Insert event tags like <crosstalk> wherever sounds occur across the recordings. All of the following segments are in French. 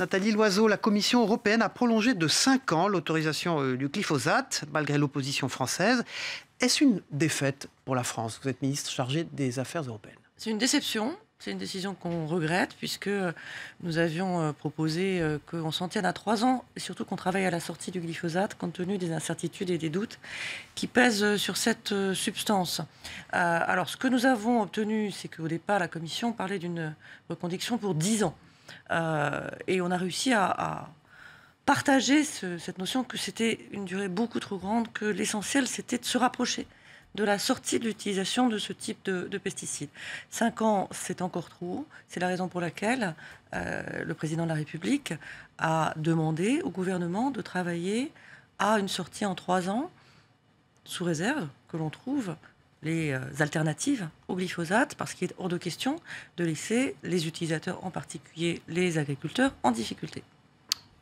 Nathalie Loiseau, la Commission européenne a prolongé de 5 ans l'autorisation euh, du glyphosate, malgré l'opposition française. Est-ce une défaite pour la France Vous êtes ministre chargé des Affaires européennes. C'est une déception. C'est une décision qu'on regrette puisque euh, nous avions euh, proposé qu'on s'en tienne à trois ans et surtout qu'on travaille à la sortie du glyphosate compte tenu des incertitudes et des doutes qui pèsent sur cette substance. alors ce que nous avons obtenu, c'est qu'au départ la Commission parlait d'une reconduction pour dix ans. Euh, et on a réussi à, partager cette notion que c'était une durée beaucoup trop grande, que l'essentiel c'était de se rapprocher de la sortie de l'utilisation de ce type de, pesticides. Cinq ans, c'est encore trop. C'est la raison pour laquelle euh, le président de la République a demandé au gouvernement de travailler à une sortie en trois ans, sous réserve que l'on trouve les euh, alternatives au glyphosate parce qu'il est hors de question de laisser les utilisateurs, en particulier les agriculteurs, en difficulté.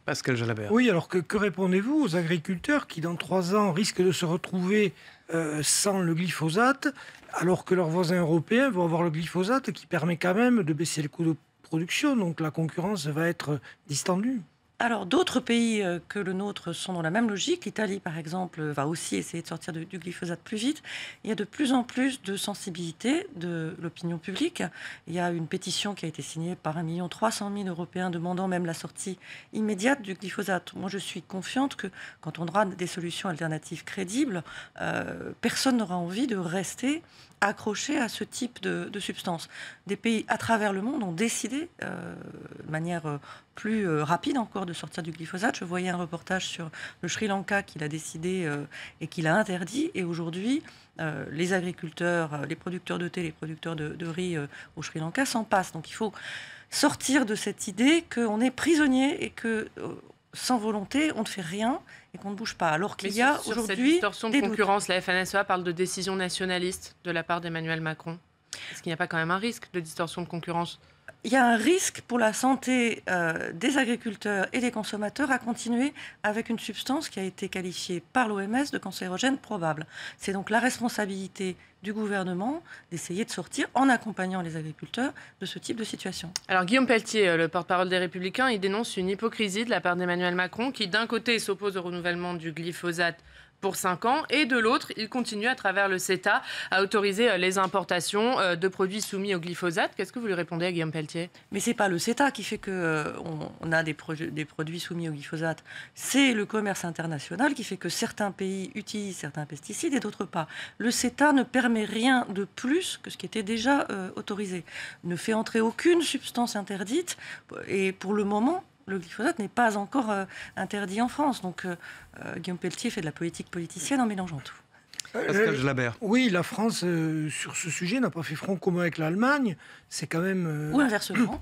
Pascal Jalabert. Oui, alors que, répondez-vous aux agriculteurs qui, dans trois ans, risquent de se retrouver euh, sans le glyphosate, alors que leurs voisins européens vont avoir le glyphosate qui permet quand même de baisser le coût de production, donc la concurrence va être distendue alors d'autres pays euh, que le nôtre sont dans la même logique. L'Italie, par exemple, va aussi essayer de sortir du glyphosate plus vite. Il y a de plus en plus de sensibilité de l'opinion publique. Il y a une pétition qui a été signée par 1,3 million d'Européens demandant même la sortie immédiate du glyphosate. Moi, je suis confiante que quand on aura des solutions alternatives crédibles, euh, personne n'aura envie de rester accroché à ce type de, substance. Des pays à travers le monde ont décidé, euh, de manière plus euh, rapide encore de sortir du glyphosate. Je voyais un reportage sur le Sri Lanka qu'il a décidé euh, et qu'il a interdit. Et aujourd'hui, euh, les agriculteurs, les producteurs de thé, les producteurs de, riz au Sri Lanka s'en passent. Donc il faut sortir de cette idée qu'on est prisonnier et que sans volonté, on ne fait rien et qu'on ne bouge pas. Alors qu'il y a aujourd'hui. Cette distorsion de concurrence, la FNSEA parle de décision nationaliste de la part d'Emmanuel Macron. Est-ce qu'il n'y a pas quand même un risque de distorsion de concurrence il y a un risque pour la santé euh, des agriculteurs et des consommateurs à continuer avec une substance qui a été qualifiée par l'OMS de cancérogène probable. C'est donc la responsabilité du gouvernement d'essayer de sortir en accompagnant les agriculteurs de ce type de situation. Alors Guillaume Pelletier, euh, le porte-parole des Républicains, il dénonce une hypocrisie de la part d'Emmanuel Macron qui d'un côté s'oppose au renouvellement du glyphosate pour cinq ans et de l'autre, il continue à travers le CETA à autoriser euh, les importations euh, de produits soumis au glyphosate. Qu'est-ce que vous lui répondez à Guillaume Pelletier Mais c'est pas le CETA qui fait que euh, a des, produits soumis au glyphosate. C'est le commerce international qui fait que certains pays utilisent certains pesticides et d'autres pas. Le CETA ne permet rien de plus que ce qui était déjà autorisé. Ne fait entrer aucune substance interdite et pour le moment, le glyphosate n'est pas encore euh, interdit en France. Donc euh, euh, Guillaume Pelletier fait de la politique politicienne en mélangeant tout. Pascal Oui, la France, sur ce sujet, n'a pas fait front commun avec l'Allemagne. C'est quand même. Ou inversement.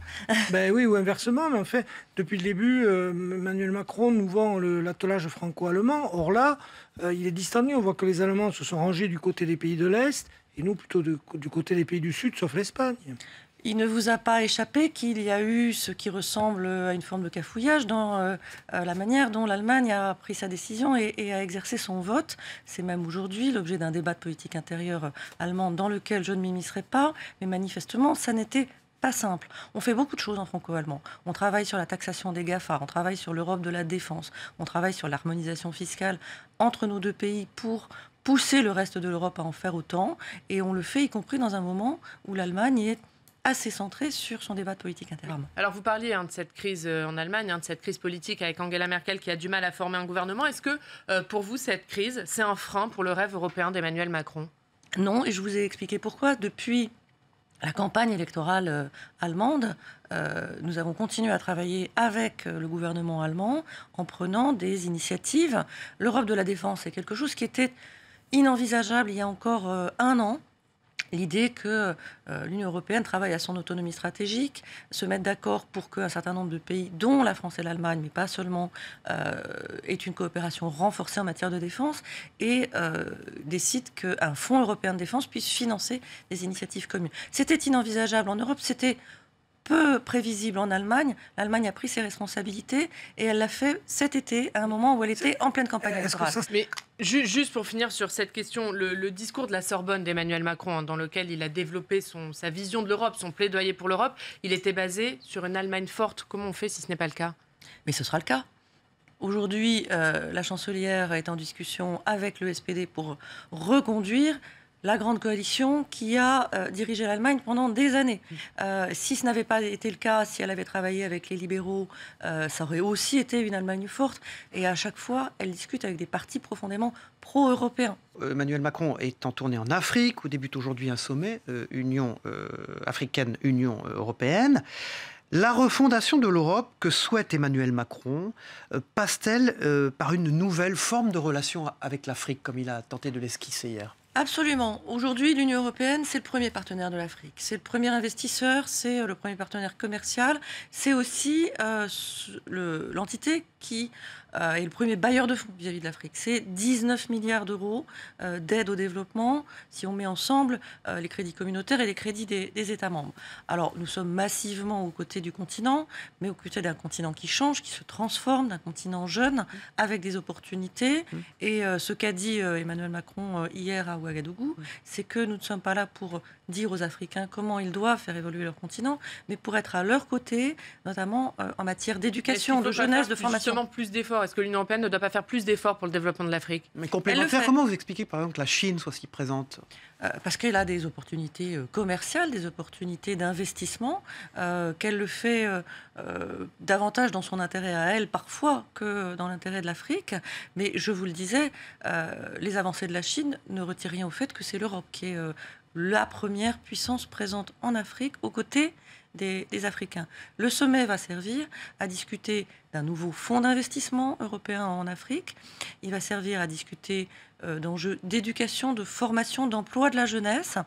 <coughs> ben oui, ou inversement. Mais en fait, depuis le début, Emmanuel Macron nous vend l'attelage franco-allemand. Or là, il est distendu. On voit que les Allemands se sont rangés du côté des pays de l'Est et nous plutôt du côté des pays du Sud, sauf l'Espagne. Il ne vous a pas échappé qu'il y a eu ce qui ressemble à une forme de cafouillage dans euh, euh, la manière dont l'Allemagne a pris sa décision et, et a exercé son vote. C'est même aujourd'hui l'objet d'un débat de politique intérieure allemande dans lequel je ne m'immiscerai pas, mais manifestement, ça n'était pas simple. On fait beaucoup de choses en franco-allemand. On travaille sur la taxation des GAFA, on travaille sur l'Europe de la défense, on travaille sur l'harmonisation fiscale entre nos deux pays pour pousser le reste de l'Europe à en faire autant, et on le fait y compris dans un moment où l'Allemagne est assez centré sur son débat de politique intérieure. Alors vous parliez hein, de cette crise euh, en Allemagne, hein, de cette crise politique avec Angela Merkel qui a du mal à former un gouvernement. Est-ce que euh, pour vous, cette crise, c'est un frein pour le rêve européen d'Emmanuel Macron Non, et je vous ai expliqué pourquoi. Depuis la campagne électorale euh, allemande, nous avons continué à travailler avec le gouvernement allemand en prenant des initiatives. L'Europe de la défense est quelque chose qui était inenvisageable il y a encore un an l'idée que euh, l'Union européenne travaille à son autonomie stratégique, se mette d'accord pour qu'un certain nombre de pays, dont la France et l'Allemagne, mais pas seulement, euh, aient une coopération renforcée en matière de défense et euh, décide qu'un fonds européen de défense puisse financer des initiatives communes. C'était inenvisageable en Europe, c'était peu prévisible en Allemagne, l'Allemagne a pris ses responsabilités et elle l'a fait cet été, à un moment où elle était en pleine campagne électorale. Mais juste pour finir sur cette question, le, discours de la Sorbonne d'Emmanuel Macron, hein, dans lequel il a développé son, sa vision de l'Europe, son plaidoyer pour l'Europe, il était basé sur une Allemagne forte. Comment on fait si ce n'est pas le cas Mais ce sera le cas. Aujourd'hui, euh, la chancelière est en discussion avec le SPD pour reconduire la grande coalition qui a euh, dirigé l'Allemagne pendant des années. Mmh. Euh, si ce n'avait pas été le cas, si elle avait travaillé avec les libéraux, euh, ça aurait aussi été une Allemagne forte. Et à chaque fois, elle discute avec des partis profondément pro-européens. Emmanuel Macron est en tournée en Afrique, où débute aujourd'hui un sommet Union africaine-Union européenne. La refondation de l'Europe que souhaite Emmanuel Macron passe-t-elle par une nouvelle forme de relation avec l'Afrique, comme il a tenté de l'esquisser hier Absolument. Aujourd'hui, l'Union européenne, c'est le premier partenaire de l'Afrique. C'est le premier investisseur, c'est euh, le premier partenaire commercial. C'est aussi euh, l'entité qui euh, et le premier bailleur de fonds vis-à-vis de l'Afrique. C'est 19 milliards d'euros euh, d'aide au développement si on met ensemble euh, les crédits communautaires et les crédits des, États membres. Alors nous sommes massivement aux côtés du continent, mais aux côtés d'un continent qui change, qui se transforme, d'un continent jeune, avec des opportunités. Et ce qu'a dit Emmanuel Macron hier à Ouagadougou, c'est que nous ne sommes pas là pour dire aux Africains comment ils doivent faire évoluer leur continent, mais pour être à leur côté, notamment en matière d'éducation, de jeunesse, de formation. plus d'efforts est que l'Union européenne ne doit pas faire plus d'efforts pour le développement de l'Afrique Mais complémentaire, comment vous expliquez par exemple que la Chine soit si présente euh, Parce qu'elle a des opportunités euh, commerciales, des opportunités d'investissement, euh, qu'elle le fait davantage dans son intérêt à elle parfois que dans l'intérêt de l'Afrique. Mais je vous le disais, les avancées de la Chine ne retirent rien au fait que c'est l'Europe qui est la première puissance présente en Afrique aux côtés des, Africains. Le sommet va servir à discuter d'un nouveau fonds d'investissement européen en Afrique. Il va servir à discuter euh, d'enjeux d'éducation, de formation, d'emploi de la jeunesse.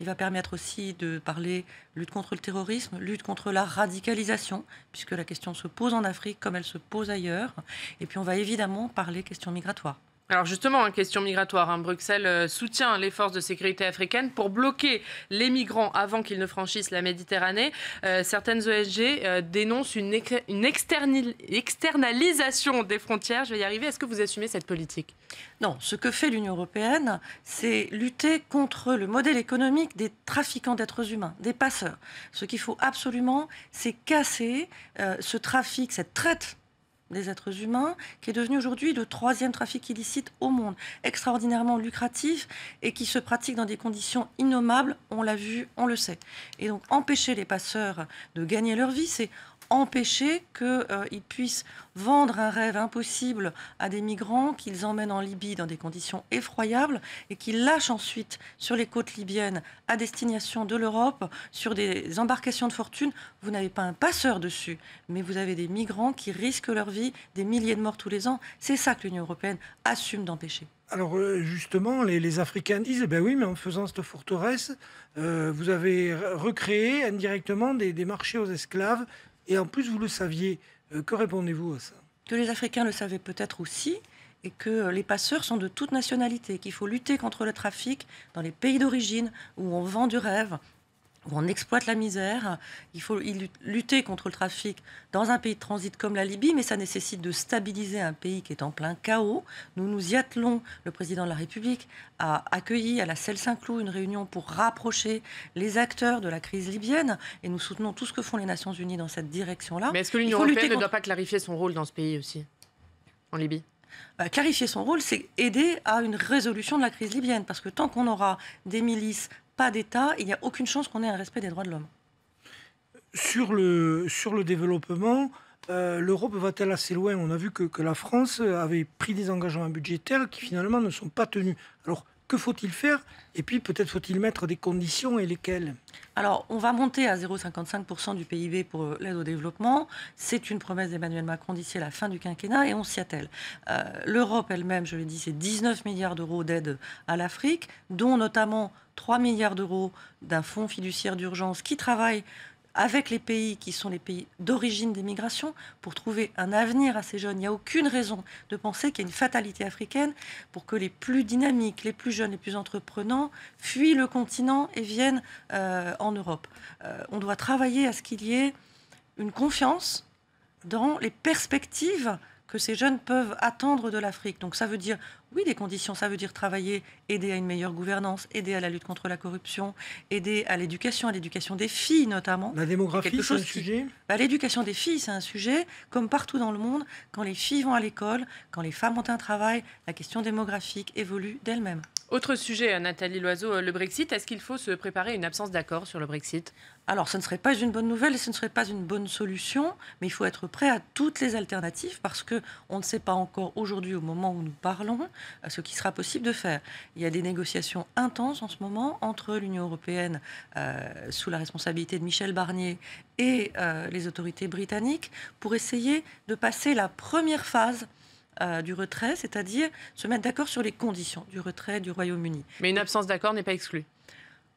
Il va permettre aussi de parler lutte contre le terrorisme, lutte contre la radicalisation, puisque la question se pose en Afrique comme elle se pose ailleurs. Et puis on va évidemment parler questions migratoires. Alors justement, hein, question migratoire, hein. Bruxelles euh, soutient les forces de sécurité africaines pour bloquer les migrants avant qu'ils ne franchissent la Méditerranée. Euh, certaines ONG euh, dénoncent une, externalisation des frontières. Je vais y arriver. Est-ce que vous assumez cette politique Non, ce que fait l'Union européenne, c'est lutter contre le modèle économique des trafiquants d'êtres humains, des passeurs. Ce qu'il faut absolument, c'est casser ce trafic, cette traite des êtres humains, qui est devenu aujourd'hui le troisième trafic illicite au monde, extraordinairement lucratif et qui se pratique dans des conditions innommables, on l'a vu, on le sait. Et donc empêcher les passeurs de gagner leur vie, c'est empêcher qu'ils euh, puissent vendre un rêve impossible à des migrants qu'ils emmènent en Libye dans des conditions effroyables et qu'ils lâchent ensuite sur les côtes libyennes à destination de l'Europe, sur des embarcations de fortune. Vous n'avez pas un passeur dessus, mais vous avez des migrants qui risquent leur vie, des milliers de morts tous les ans. C'est ça que l'Union européenne assume d'empêcher. Alors euh, justement, les, Africains disent, eh ben oui, mais en faisant cette forteresse, euh, vous avez recréé indirectement des marchés aux esclaves et en plus vous le saviez. Euh, que répondez-vous à ça Que les Africains le savaient peut-être aussi, et que euh, les passeurs sont de toute nationalité, qu'il faut lutter contre le trafic dans les pays d'origine où on vend du rêve, on exploite la misère. Il faut lutter contre le trafic dans un pays de transit comme la Libye, mais ça nécessite de stabiliser un pays qui est en plein chaos. Nous nous y attelons. Le président de la République a accueilli à la selle saint cloud une réunion pour rapprocher les acteurs de la crise libyenne, et nous soutenons tout ce que font les Nations Unies dans cette direction-là. Mais est-ce que l'Union européenne ne doit pas clarifier son rôle dans ce pays aussi, en Libye euh, clarifier son rôle, c'est aider à une résolution de la crise libyenne. Parce que tant qu'on aura des milices pas d'État, il n'y a aucune chance qu'on ait un respect des droits de l'homme. Sur le, sur le développement, euh, l'Europe va-t-elle assez loin On a vu que, que, la France avait pris des engagements budgétaires qui finalement ne sont pas tenus. Alors que faut-il faire Et puis peut-être faut-il mettre des conditions et lesquelles Alors on va monter à 0,55% du PIB pour euh, l'aide au développement. C'est une promesse d'Emmanuel Macron d'ici la fin du quinquennat et on s'y attelle. Euh, L'Europe elle-même, je l'ai dit, c'est 19 milliards d'euros d'aide à l'Afrique, dont notamment 3 milliards d'euros d'un fonds fiduciaire d'urgence qui travaille avec les pays qui sont les pays d'origine des migrations pour trouver un avenir à ces jeunes. Il n'y a aucune raison de penser qu'il y a une fatalité africaine pour que les plus dynamiques, les plus jeunes, les plus entreprenants fuient le continent et viennent euh, en Europe. Euh, on doit travailler à ce qu'il y ait une confiance dans les perspectives que ces jeunes peuvent attendre de l'Afrique. Donc ça veut dire oui, des conditions, ça veut dire travailler, aider à une meilleure gouvernance, aider à la lutte contre la corruption, aider à l'éducation, à l'éducation des filles notamment. La démographie, c'est un sujet bah, L'éducation des filles, c'est un sujet, comme partout dans le monde, quand les filles vont à l'école, quand les femmes ont un travail, la question démographique évolue d'elle-même. Autre sujet, euh, Nathalie Loiseau, euh, le Brexit. Est-ce qu'il faut se préparer à une absence d'accord sur le Brexit Alors, ce ne serait pas une bonne nouvelle et ce ne serait pas une bonne solution, mais il faut être prêt à toutes les alternatives parce que on ne sait pas encore aujourd'hui, au moment où nous parlons, ce qui sera possible de faire. Il y a des négociations intenses en ce moment entre l'Union européenne, euh, sous la responsabilité de Michel Barnier, et euh, les autorités britanniques pour essayer de passer la première phase euh, du retrait, c'est-à-dire se mettre d'accord sur les conditions du retrait du Royaume-Uni. Mais une absence d'accord n'est pas exclue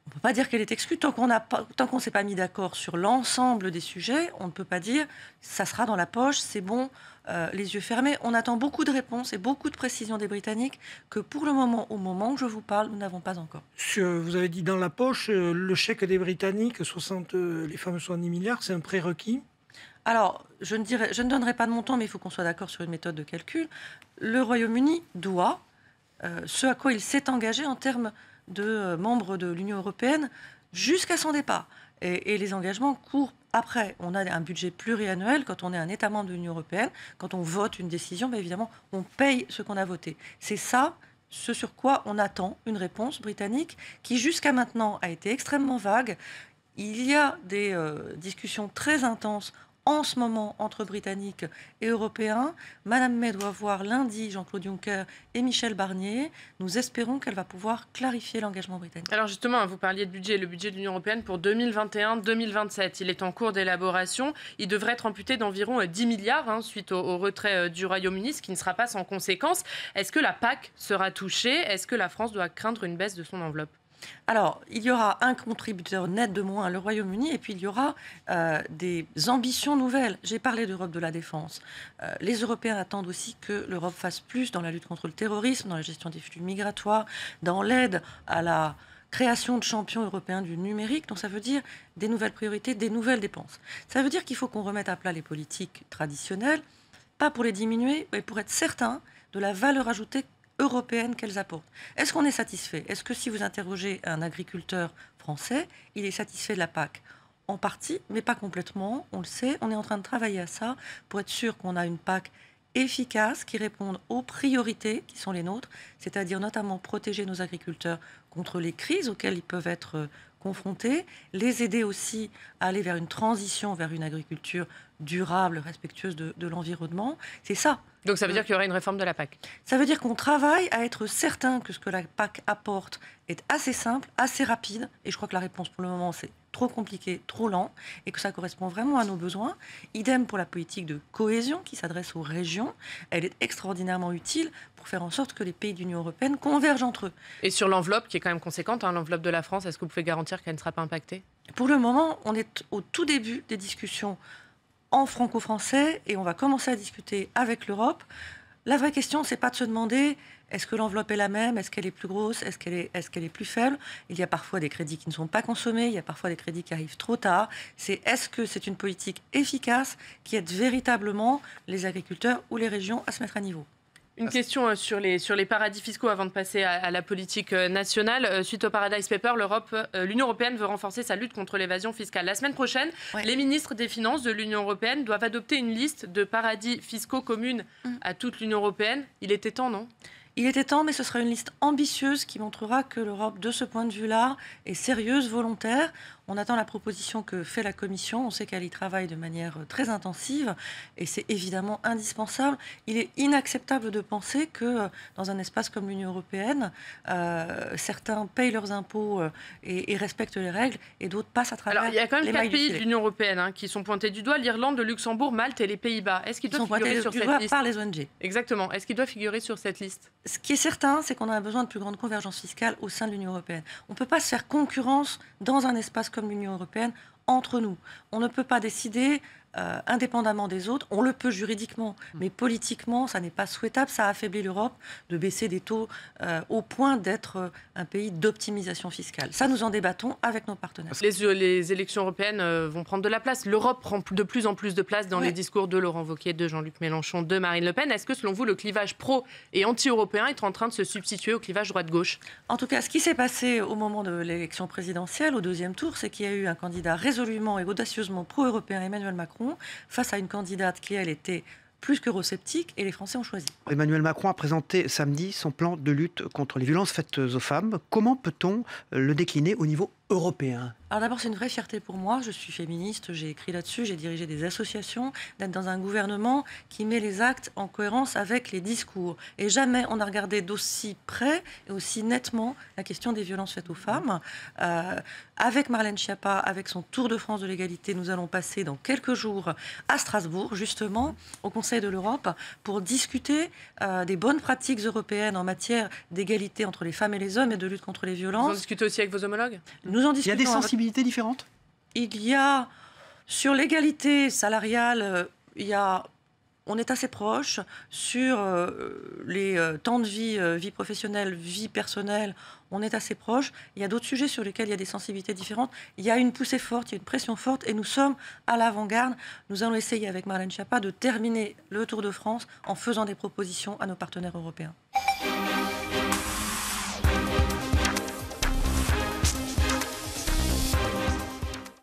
on ne peut pas dire qu'elle est exclue. Tant qu'on ne s'est pas mis d'accord sur l'ensemble des sujets, on ne peut pas dire ça sera dans la poche, c'est bon, euh, les yeux fermés. On attend beaucoup de réponses et beaucoup de précisions des Britanniques que pour le moment, au moment où je vous parle, nous n'avons pas encore. Vous avez dit dans la poche, euh, le chèque des Britanniques, 60, euh, les fameux 70 milliards, c'est un prérequis alors, je ne, je ne donnerai pas de montant, mais il faut qu'on soit d'accord sur une méthode de calcul. Le Royaume-Uni doit ce à quoi il s'est engagé en termes de euh, membres de l'Union européenne jusqu'à son départ. Et, les engagements courent après. On a un budget pluriannuel quand on est un État membre de l'Union européenne. Quand on vote une décision, bah, évidemment, on paye ce qu'on a voté. C'est ça ce sur quoi on attend une réponse britannique qui jusqu'à maintenant a été extrêmement vague. Il y a des euh, discussions très intenses en ce moment entre Britanniques et Européens. Madame May doit voir lundi Jean-Claude Juncker et Michel Barnier. Nous espérons qu'elle va pouvoir clarifier l'engagement britannique. Alors justement, hein, vous parliez de budget, le budget de l'Union européenne pour 2021-2027. Il est en cours d'élaboration. Il devrait être amputé d'environ 10 euh, milliards hein, suite au, retrait euh, du Royaume-Uni, ce qui ne sera pas sans conséquence. Est-ce que la PAC sera touchée Est-ce que la France doit craindre une baisse de son enveloppe alors, il y aura un contributeur net de moins, le Royaume-Uni, et puis il y aura euh, des ambitions nouvelles. J'ai parlé d'Europe de la défense. Euh, les Européens attendent aussi que l'Europe fasse plus dans la lutte contre le terrorisme, dans la gestion des flux migratoires, dans l'aide à la création de champions européens du numérique. Donc ça veut dire des nouvelles priorités, des nouvelles dépenses. Ça veut dire qu'il faut qu'on remette à plat les politiques traditionnelles, pas pour les diminuer, mais pour être certain de la valeur ajoutée européenne qu'elles apportent. Est-ce qu'on est satisfait Est-ce que si vous interrogez un agriculteur français, il est satisfait de la PAC En partie, mais pas complètement, on le sait, on est en train de travailler à ça pour être sûr qu'on a une PAC efficace qui réponde aux priorités qui sont les nôtres, c'est-à-dire notamment protéger nos agriculteurs contre les crises auxquelles ils peuvent être euh, confrontés, les aider aussi à aller vers une transition, vers une agriculture durable, respectueuse de l'environnement. C'est ça donc ça veut mm. dire qu'il y aura une réforme de la PAC Ça veut dire qu'on travaille à être certain que ce que la PAC apporte est assez simple, assez rapide, et je crois que la réponse pour le moment c'est trop compliqué, trop lent, et que ça correspond vraiment à nos besoins. Idem pour la politique de cohésion qui s'adresse aux régions. Elle est extraordinairement utile pour faire en sorte que les pays d'Union européenne convergent entre eux. Et sur l'enveloppe qui est quand même conséquente, hein, l'enveloppe de la France, est-ce que vous pouvez garantir qu'elle ne sera pas impactée Pour le moment, on est au tout début des discussions en franco-français et on va commencer à discuter avec l'Europe. La vraie question, c'est pas de se demander est-ce que l'enveloppe est la même, est-ce qu'elle est plus grosse, est-ce qu'elle est, est, plus faible. Il y a parfois des crédits qui ne sont pas consommés, il y a parfois des crédits qui arrivent trop tard. C'est est-ce que c'est une politique efficace qui aide véritablement les agriculteurs ou les régions à se mettre à niveau une ah, question euh, sur les, sur les paradis fiscaux avant de passer à, la politique euh, nationale. Euh, suite au Paradise Paper, l'Union européenne veut renforcer sa lutte contre l'évasion fiscale. La semaine prochaine, les ministres des Finances de l'Union européenne doivent adopter une liste de paradis fiscaux communes mm. à toute l'Union européenne. Il était temps, non il était temps, mais ce sera une liste ambitieuse qui montrera que l'Europe, de ce point de vue-là, est sérieuse, volontaire. On attend la proposition que fait la Commission. On sait qu'elle y travaille de manière euh, très intensive et c'est évidemment indispensable. Il est inacceptable de penser que euh, dans un espace comme l'Union européenne, euh, certains payent leurs impôts et, respectent les règles et d'autres passent à travers. Alors, il y a quand même quatre pays de l'Union européenne hein, qui sont pointés du doigt l'Irlande, le Luxembourg, Malte et les Pays-Bas. Est-ce qu'ils doivent figurer sur cette liste par les ONG Exactement. Est-ce qu'ils doivent figurer sur cette liste Ce qui est certain, c'est qu'on a besoin de plus grande convergence fiscale au sein de l'Union européenne. On ne peut pas se faire concurrence dans un espace comme l'Union européenne entre nous. On ne peut pas décider euh, indépendamment des autres. On le peut juridiquement, mm. mais politiquement, ça n'est pas souhaitable. Ça affaiblit l'Europe de baisser des taux euh, au point d'être euh, un pays d'optimisation fiscale. Ça, nous en débattons avec nos partenaires. Les, élections européennes vont prendre de la place. L'Europe prend de plus en plus de place dans les discours de Laurent Wauquiez, de Jean-Luc Mélenchon, de Marine Le Pen. Est-ce que, selon vous, le clivage pro et anti-européen est en train de se substituer au clivage droite-gauche En tout cas, ce qui s'est passé au moment de l'élection présidentielle, au deuxième tour, c'est qu'il y a eu un candidat résolument et audacieusement pro-européen, Emmanuel Macron, face à une candidate qui, elle, était plus que et les Français ont choisi. Emmanuel Macron a présenté samedi son plan de lutte contre les violences faites aux femmes. Comment peut-on euh, le décliner au niveau européen Alors d'abord, c'est une vraie fierté pour moi. Je suis féministe, j'ai écrit là-dessus, j'ai dirigé des associations, d'être dans un gouvernement qui met les actes en cohérence avec les discours. Et jamais on a regardé d'aussi près et aussi nettement la question des violences faites aux femmes. Euh, avec Marlène Schiappa, avec son Tour de France de l'égalité, nous allons passer dans quelques jours à Strasbourg, justement, au Conseil de l'Europe, pour discuter euh, des bonnes pratiques européennes en matière d'égalité entre les femmes et les hommes et de lutte contre les violences. Vous en discutez aussi avec vos homologues il y a des sensibilités différentes Il y a, sur l'égalité salariale, euh, il on est assez proche sur euh, les euh, temps de vie, vie professionnelle, vie personnelle. On est assez proche. Il y a d'autres sujets sur lesquels il y a des sensibilités différentes. Il y a une poussée forte, il y a une pression forte, et nous sommes à l'avant-garde. Nous allons essayer avec Marlène Schiappa de terminer le Tour de France en faisant des propositions à nos partenaires européens.